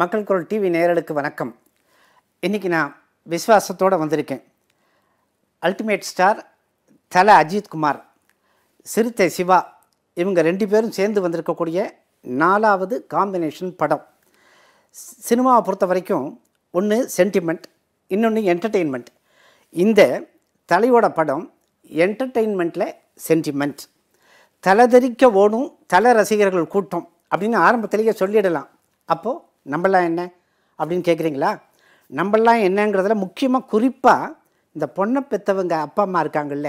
மக்கள் குரல் டிவி நேரலுக்கு வணக்கம் இன்றைக்கி நான் விஸ்வாசத்தோடு வந்திருக்கேன் அல்டிமேட் ஸ்டார் தல அஜித்குமார் சிறுத்தை சிவா இவங்க ரெண்டு பேரும் சேர்ந்து வந்திருக்கக்கூடிய நாலாவது காம்பினேஷன் படம் சினிமாவை பொறுத்த வரைக்கும் ஒன்று சென்டிமெண்ட் இன்னொன்று என்டர்டெயின்மெண்ட் இந்த தலையோட படம் என்டர்டெயின்மெண்டில் சென்டிமெண்ட் தலதெறிக்க ஓடும் தலை ரசிகர்கள் கூட்டம் அப்படின்னு ஆரம்பத்திலேயே சொல்லிடலாம் அப்போது நம்மளாம் என்ன அப்படின்னு கேட்குறீங்களா நம்மளாம் என்னங்கிறதுல முக்கியமாக குறிப்பாக இந்த பொண்ணை பெற்றவங்க அப்பா அம்மா இருக்காங்கல்ல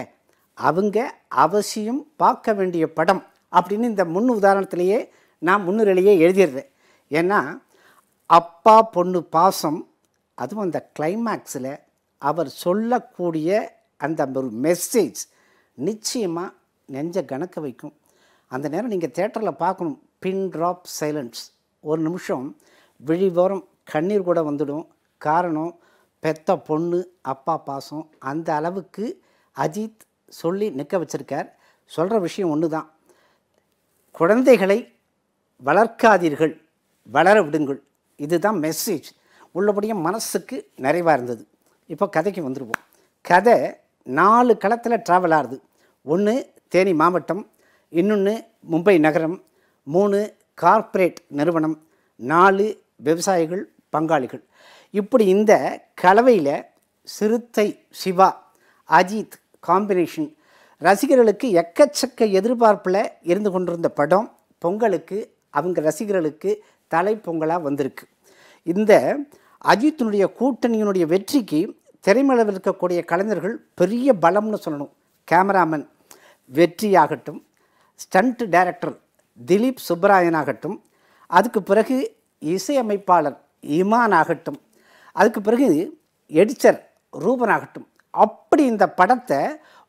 அவங்க அவசியம் பார்க்க வேண்டிய படம் அப்படின்னு இந்த முன் உதாரணத்திலேயே நான் முன்னுரையிலேயே எழுதிடுறேன் ஏன்னா அப்பா பொண்ணு பாசம் அதுவும் அந்த கிளைமேக்ஸில் அவர் சொல்லக்கூடிய அந்த ஒரு மெசேஜ் நிச்சயமாக நெஞ்ச கணக்க வைக்கும் அந்த நேரம் நீங்கள் தேட்டரில் பார்க்கணும் பின் ட்ராப் சைலன்ஸ் ஒரு நிமிஷம் விழிவோரம் கண்ணீர் கூட வந்துடும் காரணம் பெத்த பொண்ணு அப்பா பாசம் அந்த அளவுக்கு அஜித் சொல்லி நிற்க வச்சுருக்கார் சொல்கிற விஷயம் ஒன்று தான் குழந்தைகளை வளர்க்காதீர்கள் வளர விடுங்கள் இதுதான் மெசேஜ் உள்ளபடியும் மனசுக்கு நிறைவாக இருந்தது இப்போ கதைக்கு வந்துடுவோம் கதை நாலு களத்தில் ட்ராவல் ஆகுது ஒன்று தேனி மாவட்டம் இன்னொன்று மும்பை நகரம் மூணு கார்ப்பரேட் நிறுவனம் நாலு விவசாயிகள் பங்காளிகள் இப்படி இந்த கலவையில் சிறுத்தை சிவா அஜித் காம்பினேஷன் ரசிகர்களுக்கு எக்கச்சக்க எதிர்பார்ப்பில் இருந்து கொண்டிருந்த படம் பொங்கலுக்கு அவங்க ரசிகர்களுக்கு தலைப்பொங்கலாக வந்திருக்கு இந்த அஜித்தினுடைய கூட்டணியினுடைய வெற்றிக்கு திரைமளவில் இருக்கக்கூடிய கலைஞர்கள் பெரிய பலம்னு சொல்லணும் கேமராமேன் வெற்றியாகட்டும் ஸ்டண்ட் டைரக்டர் திலீப் சுப்பராயன் ஆகட்டும் அதுக்கு பிறகு இசையமைப்பாளர் இமான் ஆகட்டும் அதுக்கு பிறகு எடிச்சர் ரூபன் ஆகட்டும் அப்படி இந்த படத்தை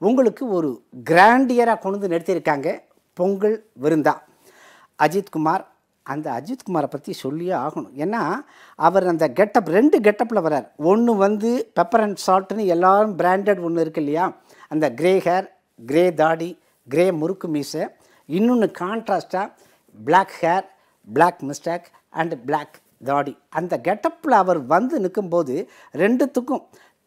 உங்களுக்கு ஒரு கிராண்டியராக கொண்டு வந்து நிறுத்தியிருக்காங்க பொங்கல் விருந்தா அஜித்குமார் அந்த அஜித்குமாரை பற்றி சொல்லியே ஆகணும் ஏன்னா அவர் அந்த கெட்டப் ரெண்டு கெட்டப்பில் வரார் ஒன்று வந்து பெப்பர் அண்ட் சால்ட்னு எல்லோரும் பிராண்டட் ஒன்று இருக்கு இல்லையா அந்த கிரே ஹேர் கிரே தாடி கிரே முறுக்கு மீசை இன்னொன்று கான்ட்ராஸ்டாக black hair black mistake and black தாடி அந்த கெட்டப்பில் அவர் வந்து நிற்கும்போது ரெண்டுத்துக்கும்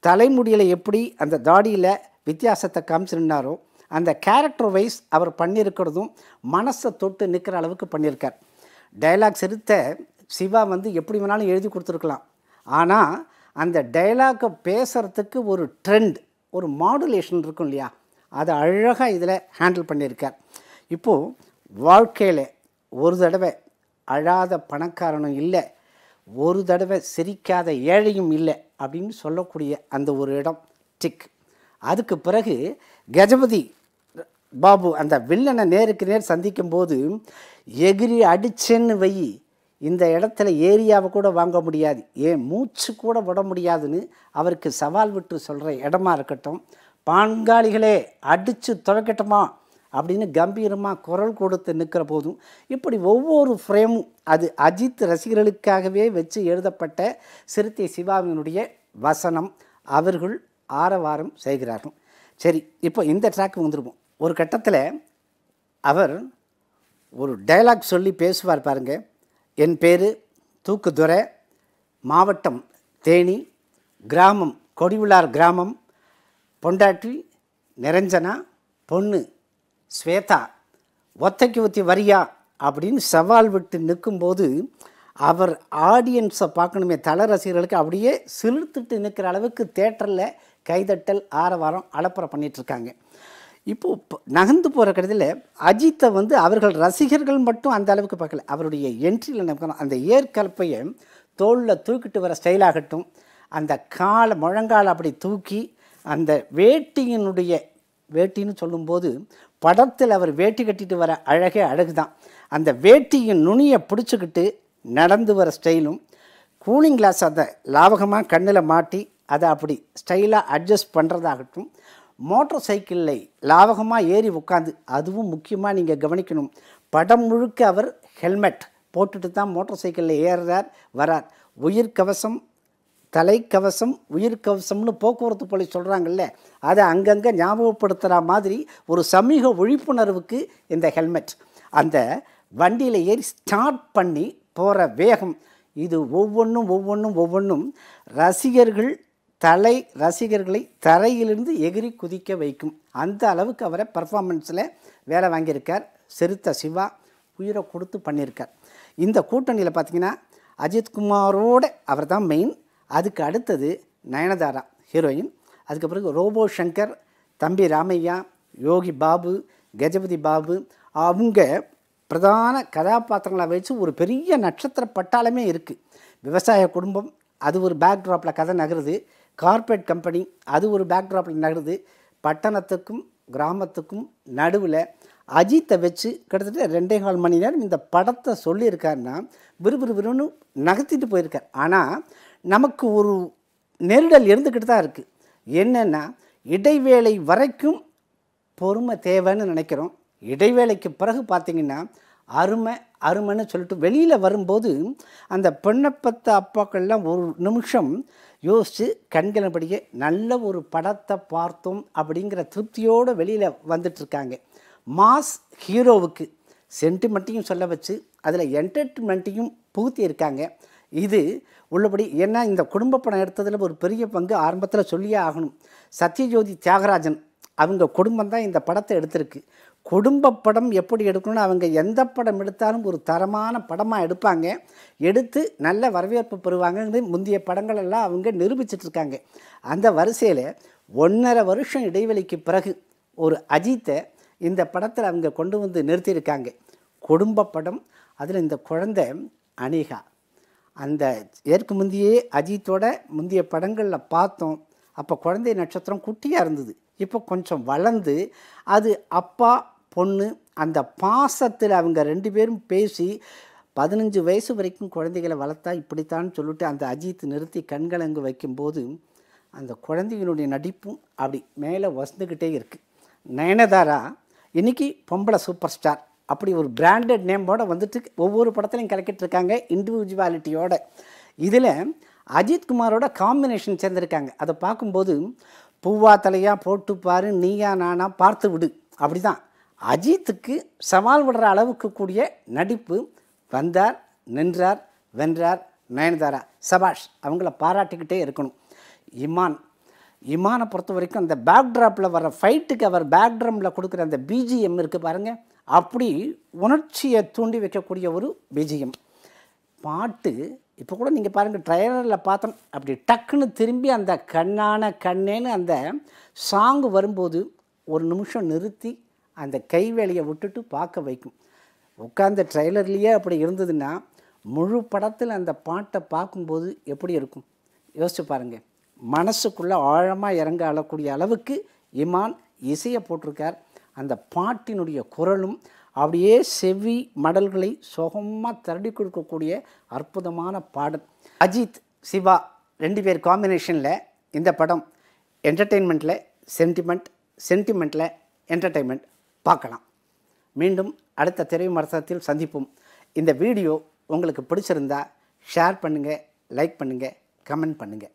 தலைமுடியில் எப்படி அந்த தாடியில் வித்தியாசத்தை காமிச்சிருந்தாரோ அந்த கேரக்டர் வைஸ் அவர் பண்ணியிருக்கிறதும் மனசை தொட்டு நிற்கிற அளவுக்கு பண்ணியிருக்கார் டைலாக் சிறுத்த சிவா வந்து எப்படி வேணாலும் எழுதி கொடுத்துருக்கலாம் ஆனால் அந்த டைலாக்கை பேசுகிறதுக்கு ஒரு ட்ரெண்ட் ஒரு மாடுலேஷன் இருக்கும் இல்லையா அதை அழகாக இதில் ஹேண்டில் பண்ணியிருக்கார் இப்போது வாழ்க்கையில் ஒரு தடவை அழாத பணக்காரனும் இல்லை ஒரு தடவை சிரிக்காத ஏழையும் இல்லை அப்படின்னு சொல்லக்கூடிய அந்த ஒரு இடம் டிக் அதுக்கு பிறகு கஜபதி பாபு அந்த வில்லனை நேருக்கு நேர் சந்திக்கும்போது எகிரி அடிச்சேன்னு வை இந்த இடத்துல ஏரியாவை கூட வாங்க முடியாது ஏன் மூச்சு கூட விட முடியாதுன்னு அவருக்கு சவால் விட்டு சொல்கிற இடமா இருக்கட்டும் பான்காளிகளே அடித்து துவைக்கட்டுமா அப்படின்னு கம்பீரமாக குரல் கொடுத்து நிற்கிற போதும் இப்படி ஒவ்வொரு ஃப்ரேமும் அது அஜித் ரசிகர்களுக்காகவே வச்சு எழுதப்பட்ட சிறுத்தை சிவாவினுடைய வசனம் அவர்கள் ஆரவாரம் செய்கிறார்கள் சரி இப்போ இந்த ட்ராக் வந்துருப்போம் ஒரு கட்டத்தில் அவர் ஒரு டைலாக் சொல்லி பேசுவார் பாருங்கள் என் பேர் தூக்குதுரை மாவட்டம் தேனி கிராமம் கொடிவிழார் கிராமம் பொண்டாட்டி நிரஞ்சனா பொண்ணு ஸ்வேதா ஒத்தைக்கு ஒத்தி வரியா அப்படின்னு சவால் விட்டு நிற்கும்போது அவர் ஆடியன்ஸை பார்க்கணுமே தல ரசிகர்களுக்கு அப்படியே சிலிர்த்துட்டு நிற்கிற அளவுக்கு தேட்டரில் கைதட்டல் ஆரவாரம் அலப்பறை பண்ணிகிட்ருக்காங்க இப்போது நகர்ந்து போகிற கடையில் அஜித்தை வந்து அவர்கள் ரசிகர்கள் மட்டும் அந்த அளவுக்கு பார்க்கல அவருடைய என்ட்ரியில் நமக்கு அந்த ஏற்கலப்பையை தோளில் தூக்கிட்டு வர ஸ்டைலாகட்டும் அந்த காலை முழங்கால் அப்படி தூக்கி அந்த வேட்டியினுடைய வேட்டின்னு சொல்லும்போது படத்தில் அவர் வேட்டி கட்டிட்டு வர அழகே அழகு தான் அந்த வேட்டியின் நுனியை பிடிச்சிக்கிட்டு நடந்து வர ஸ்டைலும் கூலிங் கிளாஸ் அதை லாபகமாக கண்ணில் மாட்டி அதை அப்படி ஸ்டைலாக அட்ஜஸ்ட் பண்ணுறதாகட்டும் மோட்டர் சைக்கிளில் லாபகமாக ஏறி உட்காந்து அதுவும் முக்கியமாக நீங்கள் கவனிக்கணும் படம் முழுக்க அவர் ஹெல்மெட் போட்டுட்டு தான் மோட்டர் சைக்கிளில் ஏறுறார் வரார் உயிர் கவசம் தலைக்கவசம் உயிர்கவசம்னு போக்குவரத்து போலீஸ் சொல்கிறாங்கல்ல அதை அங்கங்கே ஞாபகப்படுத்துகிற மாதிரி ஒரு சமூக விழிப்புணர்வுக்கு இந்த ஹெல்மெட் அந்த வண்டியில் ஏறி ஸ்டார்ட் பண்ணி போகிற வேகம் இது ஒவ்வொன்றும் ஒவ்வொன்றும் ஒவ்வொன்றும் ரசிகர்கள் தலை ரசிகர்களை தரையிலிருந்து எகிரி குதிக்க வைக்கும் அந்த அளவுக்கு அவரை பர்ஃபார்மன்ஸில் வேலை வாங்கியிருக்கார் செருத்த சிவா உயிரை கொடுத்து பண்ணியிருக்கார் இந்த கூட்டணியில் பார்த்திங்கன்னா அஜித்குமாரோடு அவர் தான் மெயின் அதுக்கு அடுத்தது நயனதாரா ஹீரோயின் அதுக்கப்புறம் ரோபோ சங்கர் தம்பி ராமையா யோகி பாபு கஜபதி பாபு அவங்க பிரதான கதாபாத்திரங்களாக வச்சு ஒரு பெரிய நட்சத்திர பட்டாளமே இருக்குது விவசாய குடும்பம் அது ஒரு பேக்ட்ராப்பில் கதை நகருது கார்பரேட் கம்பெனி அது ஒரு பேக்ட்ராப்பில் நகருது பட்டணத்துக்கும் கிராமத்துக்கும் நடுவில் அஜித்தை வச்சு கிட்டத்தட்ட ரெண்டே கால் மணி நேரம் இந்த படத்தை சொல்லியிருக்காருன்னா விறுவிறுவிறுன்னு நகர்த்திட்டு போயிருக்கார் ஆனால் நமக்கு ஒரு நெருடல் இருந்துக்கிட்டு தான் இருக்குது என்னென்னா இடைவேளை வரைக்கும் பொறுமை தேவைன்னு நினைக்கிறோம் இடைவேளைக்கு பிறகு பார்த்திங்கன்னா அருமை அருமைன்னு சொல்லிட்டு வெளியில் வரும்போது அந்த பெண்ணப்பத்த அப்பாக்கள்லாம் ஒரு நிமிஷம் யோசித்து கண்களின்படியே நல்ல ஒரு படத்தை பார்த்தோம் அப்படிங்கிற திருப்தியோடு வெளியில் வந்துட்டுருக்காங்க மாஸ் ஹீரோவுக்கு சென்டிமெண்ட்டையும் சொல்ல வச்சு அதில் என்டர்டெயின்மெண்ட்டையும் புகுத்தி இருக்காங்க இது உள்ளபடி ஏன்னா இந்த குடும்ப படம் எடுத்ததில் ஒரு பெரிய பங்கு ஆரம்பத்தில் சொல்லியே ஆகணும் சத்யஜோதி தியாகராஜன் அவங்க குடும்பம் தான் இந்த படத்தை எடுத்திருக்கு குடும்ப படம் எப்படி எடுக்கணும்னு அவங்க எந்த படம் எடுத்தாலும் ஒரு தரமான படமாக எடுப்பாங்க எடுத்து நல்ல வரவேற்பு பெறுவாங்கன்னு முந்தைய படங்கள் எல்லாம் அவங்க நிரூபிச்சிட்ருக்காங்க அந்த வரிசையில் ஒன்றரை வருஷம் இடைவெளிக்கு பிறகு ஒரு அஜித்தை இந்த படத்தில் அவங்க கொண்டு வந்து நிறுத்தியிருக்காங்க குடும்ப படம் அதில் இந்த குழந்தை அனிகா அந்த ஏற்கு முந்தையே அஜித்தோட முந்தைய படங்களில் பார்த்தோம் அப்போ குழந்தை நட்சத்திரம் குட்டியாக இருந்தது இப்போ கொஞ்சம் வளர்ந்து அது அப்பா பொண்ணு அந்த பாசத்தில் அவங்க ரெண்டு பேரும் பேசி பதினஞ்சு வயசு வரைக்கும் குழந்தைகளை வளர்த்தா இப்படித்தான் சொல்லிட்டு அந்த அஜித் நிறுத்தி கண்கலங்கு வைக்கும்போது அந்த குழந்தைகளுடைய நடிப்பும் அப்படி மேலே வசந்துக்கிட்டே இருக்குது நயனதாரா இன்றைக்கி பொம்பளை சூப்பர் ஸ்டார் அப்படி ஒரு பிராண்டட் நேமோடு வந்துட்டு ஒவ்வொரு படத்துலையும் கலக்கிட்டு இருக்காங்க இண்டிவிஜுவாலிட்டியோட இதில் அஜித் குமாரோட காம்பினேஷன் சேர்ந்துருக்காங்க அதை பார்க்கும்போது பூவா தலையாக போட்டு பாரு நீயா நானா பார்த்து விடு அப்படி தான் அஜித்துக்கு சவால் விடுற அளவுக்கு கூடிய நடிப்பு வந்தார் நின்றார் வென்றார் நயன்தாரா சபாஷ் அவங்கள பாராட்டிக்கிட்டே இருக்கணும் இமான் இமானை பொறுத்த வரைக்கும் அந்த பேக்ட்ராப்பில் வர ஃபைட்டுக்கு அவர் பேக்ட்ரமில் கொடுக்குற அந்த பிஜிஎம் இருக்குது பாருங்கள் அப்படி உணர்ச்சியை தூண்டி வைக்கக்கூடிய ஒரு பிஜிஎம் பாட்டு இப்போ கூட நீங்கள் பாருங்கள் ட்ரைலரில் பார்த்தோம் அப்படி டக்குன்னு திரும்பி அந்த கண்ணான கண்ணேன்னு அந்த சாங்கு வரும்போது ஒரு நிமிஷம் நிறுத்தி அந்த கைவேலையை விட்டுட்டு பார்க்க வைக்கும் உட்காந்த ட்ரெய்லர்லேயே அப்படி இருந்ததுன்னா முழு படத்தில் அந்த பாட்டை பார்க்கும்போது எப்படி இருக்கும் யோசிச்சு பாருங்கள் மனசுக்குள்ளே ஆழமாக இறங்க அழக்கூடிய அளவுக்கு இமான் இசையை போட்டிருக்கார் அந்த பாட்டினுடைய குரலும் அப்படியே செவி மடல்களை சுகமாக தரடி கொடுக்கக்கூடிய அற்புதமான பாடல் அஜித் சிவா ரெண்டு பேர் காம்பினேஷனில் இந்த படம் என்டர்டெயின்மெண்ட்டில் சென்டிமெண்ட் சென்டிமெண்ட்டில் என்டர்டெயின்மெண்ட் பார்க்கலாம் மீண்டும் அடுத்த திரைமரத்தில் சந்திப்போம் இந்த வீடியோ உங்களுக்கு பிடிச்சிருந்தா ஷேர் பண்ணுங்கள் லைக் பண்ணுங்கள் கமெண்ட் பண்ணுங்கள்